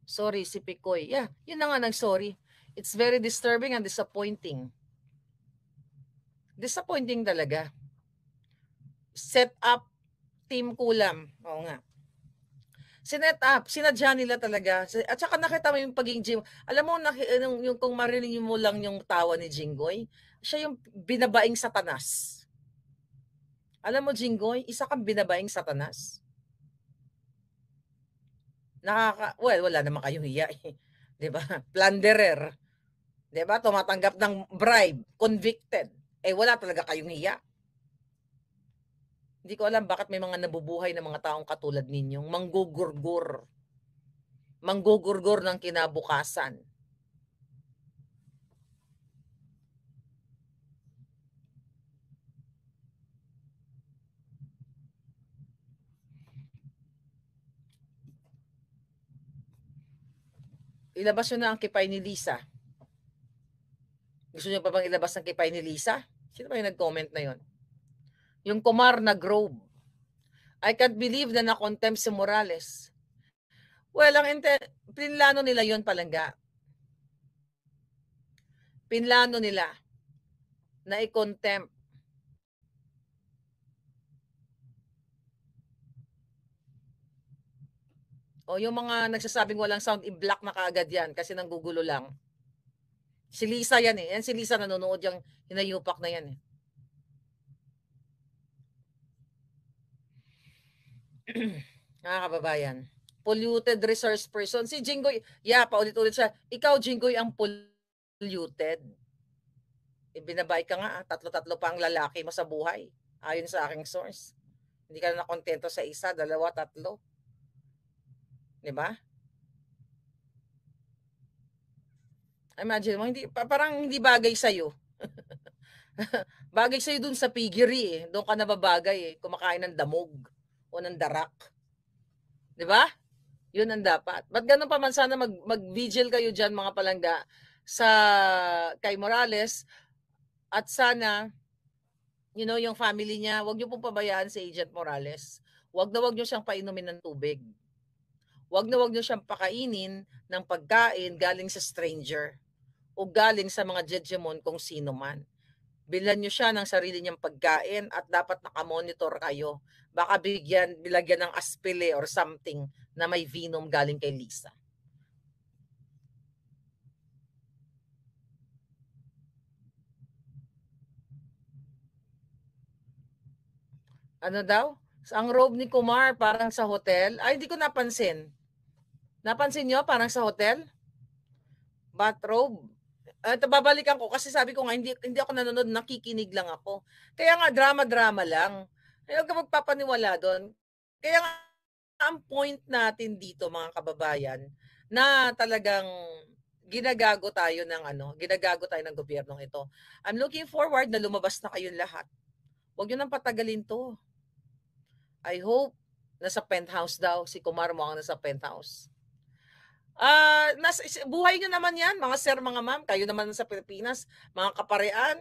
Speaker 2: Sorry, si Picoy. Yeah, yun na nga nag-sorry. It's very disturbing and disappointing. Disappointing talaga. Set up Team Kulam. Oo nga. Sinet up, sinadya nila talaga. At saka nakita mo yung pagiging Jim. Alam mo, naki, yung, eh, yung, kung marinig mo lang yung tawa ni Jingoy, siya yung binabaing satanas. Alam mo, Jingoy, isa kang binabaing satanas. Nakaka, well, wala naman kayong hiya eh. ba? Diba? Plunderer. ba? Diba? Tumatanggap ng bribe. Convicted. Eh, wala talaga kayong hiya. Hindi ko alam bakit may mga nabubuhay na mga taong katulad ninyong manggugurgur. Manggugurgur ng kinabukasan. Ilabas nyo na ang kipay ni Lisa. Gusto nyo pa bang ilabas ang kipay ni Lisa? Sino ba yung nag-comment na yon? Yung kumar na Grove. I can't believe na na-contempt si Morales. Well, ang inte- pinlano nila yon palangga. Pinlano nila na i-contempt O yung mga nagsasabing walang sound, i-block na kaagad yan kasi nanggugulo lang. Si Lisa yan eh. Yan si Lisa nanonood yung hinayupak na yan eh. mga kababayan, polluted resource person. Si Jingoy, yeah, paulit-ulit siya, ikaw Jingoy, ang polluted. Ibinabay eh, ka nga, ah, tatlo-tatlo pa ang lalaki mo sa buhay, ayon sa aking source. Hindi ka na kontento sa isa, dalawa, tatlo. Di ba? Imagine mo, hindi, parang hindi bagay sa'yo. bagay sa'yo dun sa piggery eh. Doon ka nababagay eh. Kumakain ng damog o ng darak. Di ba? Yun ang dapat. Ba't ganun pa man sana mag, mag-vigil kayo dyan mga palangga sa kay Morales at sana you know yung family niya, huwag niyo pong pabayaan si Agent Morales. Huwag na wag niyo siyang painumin ng tubig. Huwag na wag niyo siyang pakainin ng pagkain galing sa stranger o galing sa mga jejemon kung sino man. Bilan niyo siya ng sarili niyang pagkain at dapat nakamonitor kayo baka bigyan, bilagyan ng aspile or something na may venom galing kay Lisa. Ano daw? Ang robe ni Kumar parang sa hotel. Ay, hindi ko napansin. Napansin nyo? Parang sa hotel? Bathrobe? At babalikan ko kasi sabi ko nga hindi, hindi ako nanonood, nakikinig lang ako. Kaya nga drama-drama lang. Huwag ka magpapaniwala doon. Kaya nga, ang point natin dito mga kababayan na talagang ginagago tayo ng ano, ginagago tayo ng gobyernong ito. I'm looking forward na lumabas na kayong lahat. Huwag niyo nang patagalin to. I hope nasa penthouse daw si Kumar mo ang nasa penthouse. uh, ah, nas buhay niyo naman 'yan, mga sir, mga ma'am, kayo naman sa Pilipinas, mga kaparean,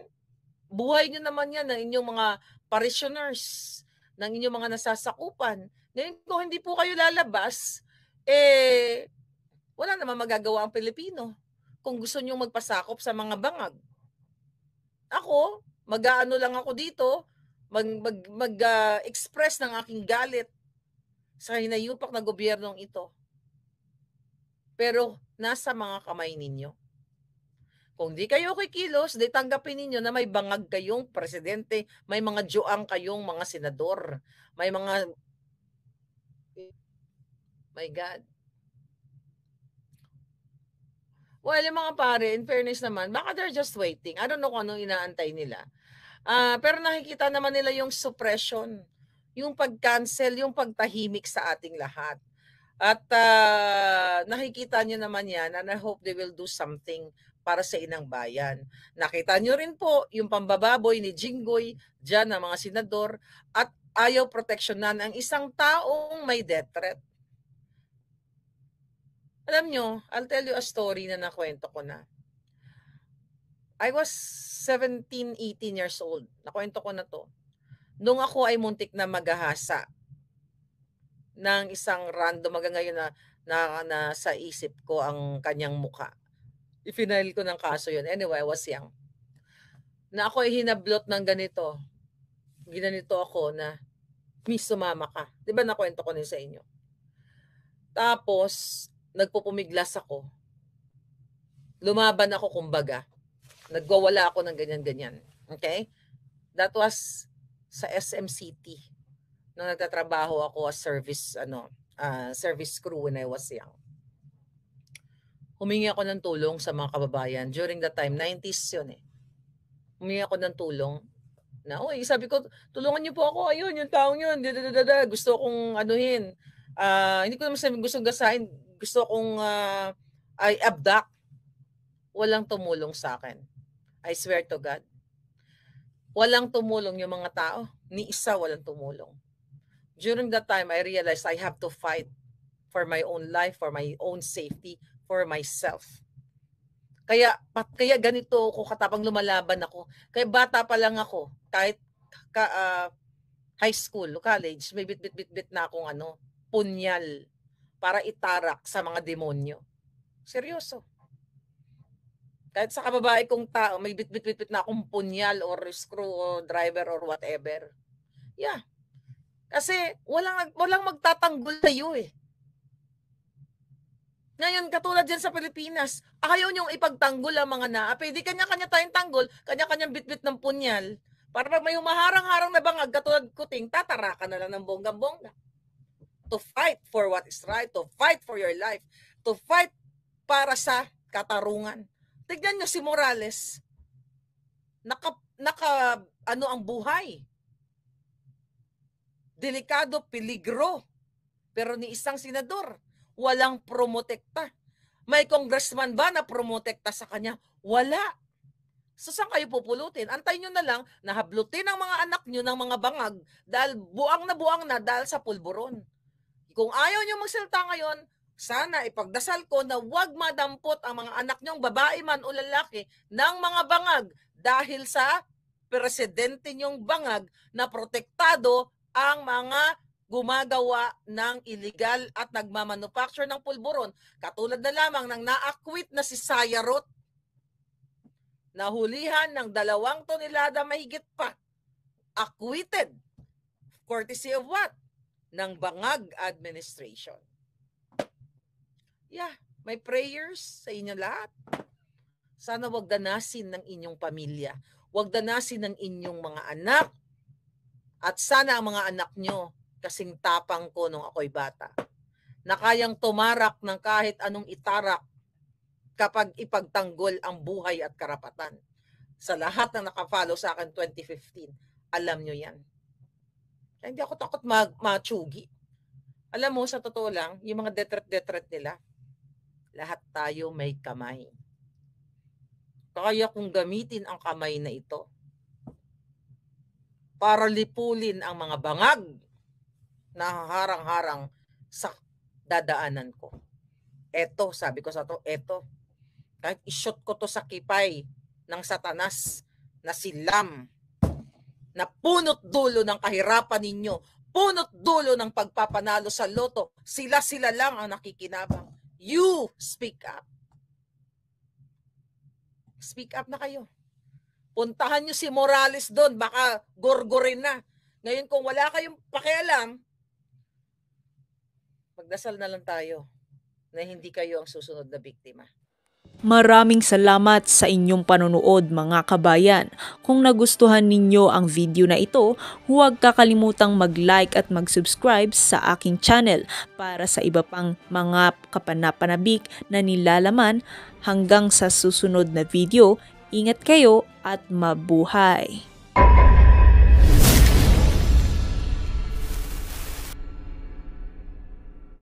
Speaker 2: buhay nyo naman yan ng inyong mga parishioners, ng inyong mga nasasakupan. Ngayon kung hindi po kayo lalabas, eh, wala naman magagawa ang Pilipino kung gusto nyo magpasakop sa mga bangag. Ako, mag-aano lang ako dito, mag-express mag, mag, uh, express ng aking galit sa hinayupak na gobyernong ito. Pero nasa mga kamay ninyo. Kung di kayo kikilos, di tanggapin ninyo na may bangag kayong presidente, may mga joang kayong mga senador, may mga... My God. Well, yung mga pare, in fairness naman, baka they're just waiting. I don't know kung anong inaantay nila. Uh, pero nakikita naman nila yung suppression, yung pag-cancel, yung pagtahimik sa ating lahat. At uh, nakikita nyo naman yan and I hope they will do something para sa inang bayan. Nakita nyo rin po yung pambababoy ni Jinggoy dyan ng mga senador at ayaw proteksyonan ang isang taong may death threat. Alam nyo, I'll tell you a story na nakwento ko na. I was 17, 18 years old. Nakwento ko na to. Nung ako ay muntik na magahasa ng isang random hanggang ngayon na, na, na sa isip ko ang kanyang mukha Ifinail ko ng kaso yun. Anyway, I was young. Na ako ay hinablot ng ganito. Ginanito ako na, Miss, sumama ka. Di ba nakwento ko na sa inyo? Tapos, nagpupumiglas ako. Lumaban ako kumbaga. Nagwawala ako ng ganyan-ganyan. Okay? That was sa SM City nung nagtatrabaho ako as service ano uh, service crew when I was young humingi ako ng tulong sa mga kababayan during that time, 90s yun eh. Humingi ako ng tulong na, oy, sabi ko, tulungan niyo po ako, ayun, yung taong yun, dadadada, gusto kong anuhin. Uh, hindi ko naman sabi gusto gasahin, gusto kong uh, I abduct. Walang tumulong sa akin. I swear to God. Walang tumulong yung mga tao. Ni isa walang tumulong. During that time, I realized I have to fight for my own life, for my own safety, for myself. Kaya pat, kaya ganito ako katapang lumalaban ako. Kaya bata pa lang ako, kahit ka, uh, high school, college, may bit-bit-bit na akong ano, punyal para itarak sa mga demonyo. Seryoso. Kahit sa kababae kong tao, may bit-bit-bit na akong punyal or screw or driver or whatever. Yeah. Kasi walang, walang magtatanggol sa iyo eh. Ngayon, katulad dyan sa Pilipinas, ayaw niyong ipagtanggol ang mga naa. Pwede kanya-kanya tayong tanggol, kanya-kanyang bitbit ng punyal. Para pag may humaharang-harang na bangag, katulad kuting, tatara na lang ng bonggang-bongga. To fight for what is right, to fight for your life, to fight para sa katarungan. Tignan nyo si Morales, naka, naka ano ang buhay. Delikado, peligro. Pero ni isang senador, Walang promotekta. May congressman ba na promotekta sa kanya? Wala. So saan kayo pupulutin? Antay nyo na lang na hablutin ang mga anak nyo ng mga bangag dahil buang na buang na dahil sa pulburon. Kung ayaw nyo magsalita ngayon, sana ipagdasal ko na wag madampot ang mga anak nyong babae man o lalaki ng mga bangag dahil sa presidente nyong bangag na protektado ang mga gumagawa ng illegal at nagmamanufacture ng pulburon katulad na lamang ng naakwit na si Sayarot nahulihan ng dalawang tonelada mahigit pa acquitted courtesy of what? ng bangag administration. Yeah, my prayers sa inyo lahat. Sana wag danasin ng inyong pamilya. Wag danasin ng inyong mga anak. At sana ang mga anak nyo kasing tapang ko nung ako'y bata. Nakayang tumarak ng kahit anong itarak kapag ipagtanggol ang buhay at karapatan. Sa lahat na nakapalo sa akin 2015, alam nyo yan. Kaya hindi ako takot mag machugi. Alam mo, sa totoo lang, yung mga detret-detret nila, lahat tayo may kamay. Kaya kong gamitin ang kamay na ito para lipulin ang mga bangag na harang-harang sa dadaanan ko. Eto, sabi ko sa to, eto. Kahit ishot ko to sa kipay ng satanas na silam na punot dulo ng kahirapan ninyo, punot dulo ng pagpapanalo sa loto, sila-sila lang ang nakikinabang. You speak up. Speak up na kayo. Puntahan nyo si Morales doon, baka gorgorin na. Ngayon kung wala kayong pakialam, Magdasal na lang tayo na hindi kayo ang susunod na biktima.
Speaker 1: Maraming salamat sa inyong panonood mga kabayan. Kung nagustuhan ninyo ang video na ito, huwag kakalimutang mag-like at mag-subscribe sa aking channel para sa iba pang mga kapanapanabik na nilalaman hanggang sa susunod na video. Ingat kayo at mabuhay!